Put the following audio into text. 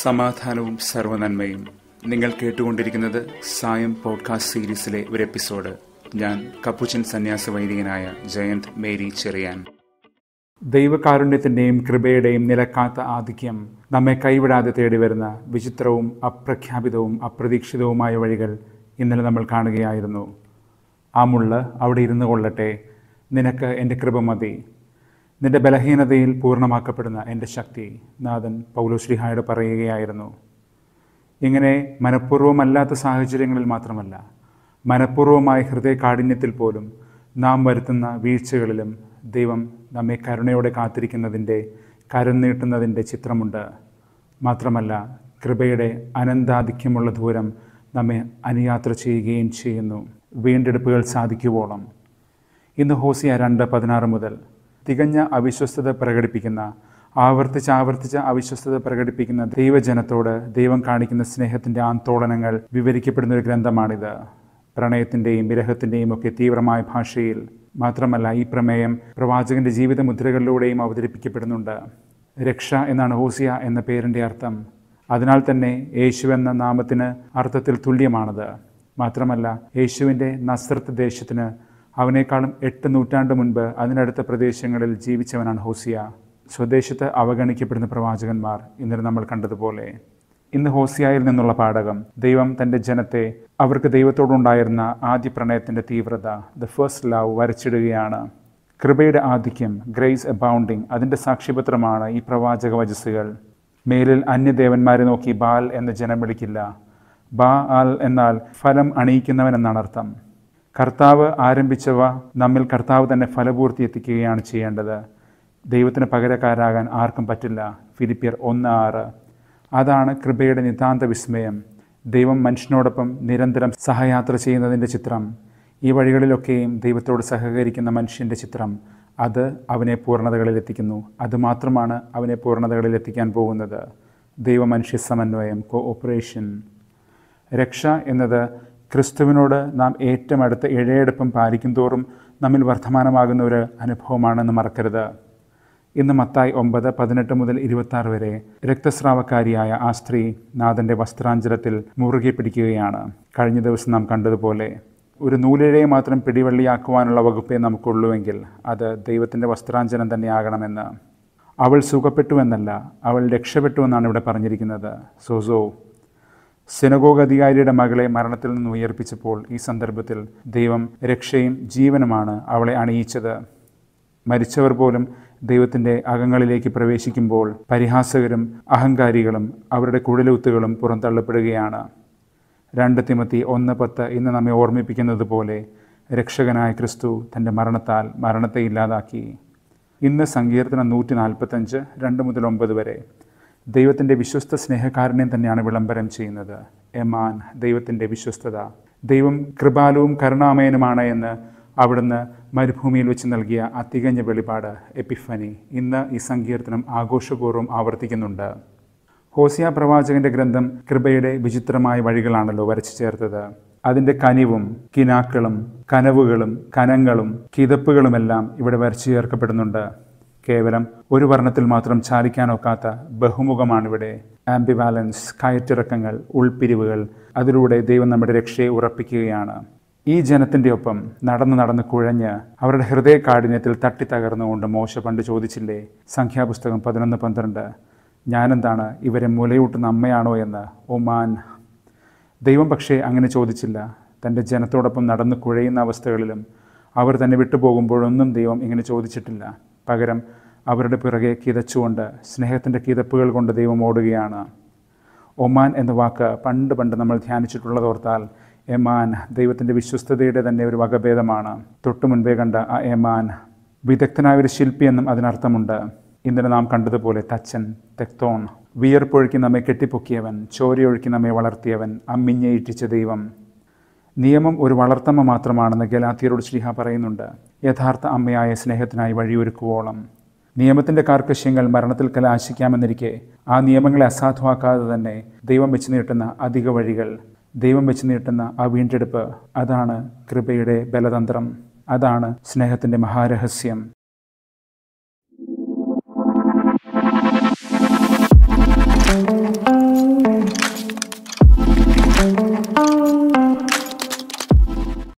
സമാധാനവും സർവനന്മയും നിങ്ങൾ കേട്ടുകൊണ്ടിരിക്കുന്നത് സായം പോഡ്കാസ്റ്റ് സീരീസിലെ ഒരു എപ്പിസോഡ് ഞാൻ കപ്പുച്ചൻ സന്യാസ വൈദികനായ ജയന്ത് മേരി ചെറിയാൻ ദൈവകാരുണ്യത്തിൻ്റെയും കൃപയുടെയും നിലക്കാത്ത ആധിക്യം നമ്മെ കൈവിടാതെ തേടി വരുന്ന വിചിത്രവും അപ്രഖ്യാപിതവും അപ്രതീക്ഷിതവുമായ വഴികൾ ഇന്നലെ നമ്മൾ കാണുകയായിരുന്നു ആ മുള്ള അവിടെ ഇരുന്നു കൊള്ളട്ടെ നിനക്ക് എൻ്റെ കൃപ മതി നിന്റെ ബലഹീനതയിൽ പൂർണ്ണമാക്കപ്പെടുന്ന എൻ്റെ ശക്തി നാഥൻ പൗലോശ്രീഹായോട് പറയുകയായിരുന്നു ഇങ്ങനെ മനഃപൂർവ്വമല്ലാത്ത സാഹചര്യങ്ങളിൽ മാത്രമല്ല മനഃപൂർവ്വമായ ഹൃദയകാഠിന്യത്തിൽ പോലും നാം വരുത്തുന്ന വീഴ്ചകളിലും ദൈവം നമ്മെ കരുണയോടെ കാത്തിരിക്കുന്നതിൻ്റെ കരം നീട്ടുന്നതിൻ്റെ ചിത്രമുണ്ട് മാത്രമല്ല കൃപയുടെ അനന്താധിക്യമുള്ള ദൂരം നമ്മെ അനുയാത്ര ചെയ്യുകയും ചെയ്യുന്നു വീണ്ടെടുപ്പുകൾ സാധിക്കുവോളം ഇന്ന് ഹോസിയ രണ്ട് പതിനാറ് മുതൽ തികഞ്ഞ അവിശ്വസ്തത പ്രകടിപ്പിക്കുന്ന ആവർത്തിച്ച് ആവർത്തിച്ച് അവിശ്വസ്തത പ്രകടിപ്പിക്കുന്ന ദൈവജനത്തോട് ദൈവം കാണിക്കുന്ന സ്നേഹത്തിൻ്റെ ആന്തോളനങ്ങൾ വിവരിക്കപ്പെടുന്ന ഒരു ഗ്രന്ഥമാണിത് പ്രണയത്തിൻ്റെയും വിരഹത്തിൻ്റെയും ഒക്കെ തീവ്രമായ ഭാഷയിൽ മാത്രമല്ല ഈ പ്രമേയം പ്രവാചകൻ്റെ ജീവിത മുദ്രകളിലൂടെയും അവതരിപ്പിക്കപ്പെടുന്നുണ്ട് രക്ഷ എന്നാണ് ഹോസിയ എന്ന പേരിൻ്റെ അർത്ഥം അതിനാൽ തന്നെ യേശു എന്ന നാമത്തിന് അർത്ഥത്തിൽ തുല്യമാണത് മാത്രമല്ല യേശുവിൻ്റെ നസ്രത്ത് ദേശത്തിന് അവനേക്കാളും എട്ട് നൂറ്റാണ്ട് മുൻപ് അതിനടുത്ത പ്രദേശങ്ങളിൽ ജീവിച്ചവനാണ് ഹോസിയ സ്വദേശത്ത് അവഗണിക്കപ്പെടുന്ന പ്രവാചകന്മാർ ഇന്നലെ നമ്മൾ കണ്ടതുപോലെ ഇന്ന് ഹോസിയായിൽ നിന്നുള്ള പാഠകം ദൈവം തൻ്റെ ജനത്തെ അവർക്ക് ദൈവത്തോടുണ്ടായിരുന്ന ആദ്യ പ്രണയത്തിൻ്റെ തീവ്രത ദ ഫസ്റ്റ് ലവ് വരച്ചിടുകയാണ് കൃപയുടെ ആധിക്യം ഗ്രേസ് എബൗണ്ടിങ് അതിൻ്റെ സാക്ഷ്യപത്രമാണ് ഈ പ്രവാചക വചസ്സുകൾ മേലിൽ അന്യദേവന്മാരെ നോക്കി ബാൽ എന്ന ജനം വിളിക്കില്ല ബാ ആൽ എന്നാൽ ഫലം അണിയിക്കുന്നവൻ എന്നാണ് അർത്ഥം കർത്താവ് ആരംഭിച്ചവ നമ്മിൽ കർത്താവ് തന്നെ ഫലപൂർത്തി എത്തിക്കുകയാണ് ചെയ്യേണ്ടത് ദൈവത്തിന് പകരക്കാരാകാൻ ആർക്കും പറ്റില്ല ഫിലിപ്പിയർ ഒന്ന് ആറ് അതാണ് കൃപയുടെ നിതാന്ത വിസ്മയം ദൈവം മനുഷ്യനോടൊപ്പം നിരന്തരം സഹയാത്ര ചെയ്യുന്നതിൻ്റെ ചിത്രം ഈ വഴികളിലൊക്കെയും ദൈവത്തോട് സഹകരിക്കുന്ന മനുഷ്യൻ്റെ ചിത്രം അത് അവനെ പൂർണ്ണതകളിലെത്തിക്കുന്നു അതുമാത്രമാണ് അവനെ പൂർണ്ണതകളിലെത്തിക്കാൻ പോകുന്നത് ദൈവമനുഷ്യ സമന്വയം കോഓപ്പറേഷൻ രക്ഷ എന്നത് ക്രിസ്തുവിനോട് നാം ഏറ്റവും അടുത്ത ഇഴയെടുപ്പം പാലിക്കും തോറും നമ്മിൽ വർദ്ധമാനമാകുന്ന ഒരു അനുഭവമാണെന്ന് മറക്കരുത് ഇന്ന് മത്തായി ഒമ്പത് പതിനെട്ട് മുതൽ ഇരുപത്താറ് വരെ രക്തസ്രാവക്കാരിയായ ആ സ്ത്രീ നാഥൻ്റെ വസ്ത്രാഞ്ചലത്തിൽ മുറുകെ പിടിക്കുകയാണ് കഴിഞ്ഞ ദിവസം നാം കണ്ടതുപോലെ ഒരു നൂലിഴയെ മാത്രം പിടിവള്ളിയാക്കുവാനുള്ള വകുപ്പേ നമുക്കുള്ളൂവെങ്കിൽ അത് ദൈവത്തിൻ്റെ വസ്ത്രാഞ്ചനം തന്നെയാകണമെന്ന് അവൾ സുഖപ്പെട്ടുവെന്നല്ല അവൾ രക്ഷപ്പെട്ടുവെന്നാണ് ഇവിടെ പറഞ്ഞിരിക്കുന്നത് സോസോ സെനഗോഗ് അധികാരിയുടെ മകളെ മരണത്തിൽ നിന്ന് ഉയർപ്പിച്ചപ്പോൾ ഈ സന്ദർഭത്തിൽ ദൈവം രക്ഷയും ജീവനുമാണ് അവളെ അണിയിച്ചത് മരിച്ചവർ പോലും ദൈവത്തിൻ്റെ അകങ്ങളിലേക്ക് പ്രവേശിക്കുമ്പോൾ പരിഹാസകരും അഹങ്കാരികളും അവരുടെ കുഴലൂത്തുകളും പുറന്തള്ളപ്പെടുകയാണ് രണ്ട് തിമത്തി ഒന്ന് പത്ത് ഇന്ന് നമ്മെ ഓർമ്മിപ്പിക്കുന്നത് പോലെ രക്ഷകനായ ക്രിസ്തു തൻ്റെ മരണത്താൽ മരണത്തെ ഇല്ലാതാക്കി ഇന്ന് സങ്കീർത്തനം നൂറ്റി നാൽപ്പത്തഞ്ച് രണ്ട് മുതൽ ഒമ്പത് വരെ ദൈവത്തിൻ്റെ വിശ്വസ്ത സ്നേഹകാരനെ തന്നെയാണ് വിളംബരം ചെയ്യുന്നത് എമാൻ ദൈവത്തിൻ്റെ വിശ്വസ്തത ദൈവം കൃപാലുവും കരുണാമയനുമാണ് എന്ന് അവിടുന്ന് മരുഭൂമിയിൽ വെച്ച് നൽകിയ അതികഞ്ഞ വെളിപാട് എപ്പിഫനി ഇന്ന് ഈ സങ്കീർത്തനം ആഘോഷപൂർവ്വം ആവർത്തിക്കുന്നുണ്ട് ഹോസിയ പ്രവാചകന്റെ ഗ്രന്ഥം കൃപയുടെ വിചിത്രമായ വഴികളാണല്ലോ വരച്ചു ചേർത്തത് അതിൻ്റെ കനിവും കിനാക്കളും കനവുകളും കനങ്ങളും കിതപ്പുകളുമെല്ലാം ഇവിടെ വരച്ചു ചേർക്കപ്പെടുന്നുണ്ട് കേവലം ഒരു വർണ്ണത്തിൽ മാത്രം ചാലിക്കാനൊക്കാത്ത ബഹുമുഖമാണിവിടെ ആംബിവാലൻസ് കയറ്റിറക്കങ്ങൾ ഉൾപിരിവുകൾ അതിലൂടെ ദൈവം നമ്മുടെ രക്ഷയെ ഉറപ്പിക്കുകയാണ് ഈ ജനത്തിന്റെ ഒപ്പം നടന്ന് നടന്ന് കുഴഞ്ഞ് അവരുടെ ഹൃദയ കാഠിന്യത്തിൽ തട്ടിത്തകർന്നുകൊണ്ട് മോശ പണ്ട് ചോദിച്ചില്ലേ സംഖ്യാപുസ്തകം പതിനൊന്ന് പന്ത്രണ്ട് ഞാനെന്താണ് ഇവരെ മുലയൂട്ടുന്ന അമ്മയാണോ എന്ന് ഒമാൻ ദൈവം പക്ഷേ അങ്ങനെ ചോദിച്ചില്ല തൻ്റെ ജനത്തോടൊപ്പം നടന്ന് കുഴയുന്ന അവസ്ഥകളിലും അവർ തന്നെ വിട്ടുപോകുമ്പോഴൊന്നും ദൈവം ഇങ്ങനെ ചോദിച്ചിട്ടില്ല പകരം അവരുടെ പിറകെ കിതച്ചുകൊണ്ട് സ്നേഹത്തിൻ്റെ കിതപ്പുകൾ കൊണ്ട് ദൈവം ഓടുകയാണ് ഒമാൻ എന്ന വാക്ക് പണ്ട് പണ്ട് നമ്മൾ ഓർത്താൽ എമാൻ ദൈവത്തിൻ്റെ വിശ്വസ്തതയുടെ തന്നെ ഒരു വകഭേദമാണ് തൊട്ടു മുൻപേ കണ്ട ആ എമാൻ വിദഗ്ധനായ ഒരു ശില്പി എന്നും അതിനർത്ഥമുണ്ട് ഇന്നലെ നാം കണ്ടതുപോലെ തച്ചൻ തെക്തോൺ വിയർപ്പൊഴുക്കി നമ്മെ കെട്ടിപ്പൊക്കിയവൻ ചോരയൊഴുക്കി നമ്മെ വളർത്തിയവൻ അമ്മിഞ്ഞയിട്ടിച്ച ദൈവം നിയമം ഒരു വളർത്തമ്മ മാത്രമാണെന്ന് ഗലാത്തിയരോട് ശ്രീഹ പറയുന്നുണ്ട് യഥാർത്ഥ അമ്മയായ സ്നേഹത്തിനായി വഴിയൊരുക്കുവോളം നിയമത്തിൻ്റെ കാർക്കശ്യങ്ങൾ മരണത്തിൽ കലാശിക്കാമെന്നിരിക്കെ ആ നിയമങ്ങളെ അസാധുവാക്കാതെ തന്നെ ദൈവം വെച്ച് നീട്ടുന്ന അധിക വഴികൾ ദൈവം വെച്ച് നീട്ടുന്ന ആ വീണ്ടെടുപ്പ് അതാണ് കൃപയുടെ ബലതന്ത്രം അതാണ് സ്നേഹത്തിൻ്റെ മഹാരഹസ്യം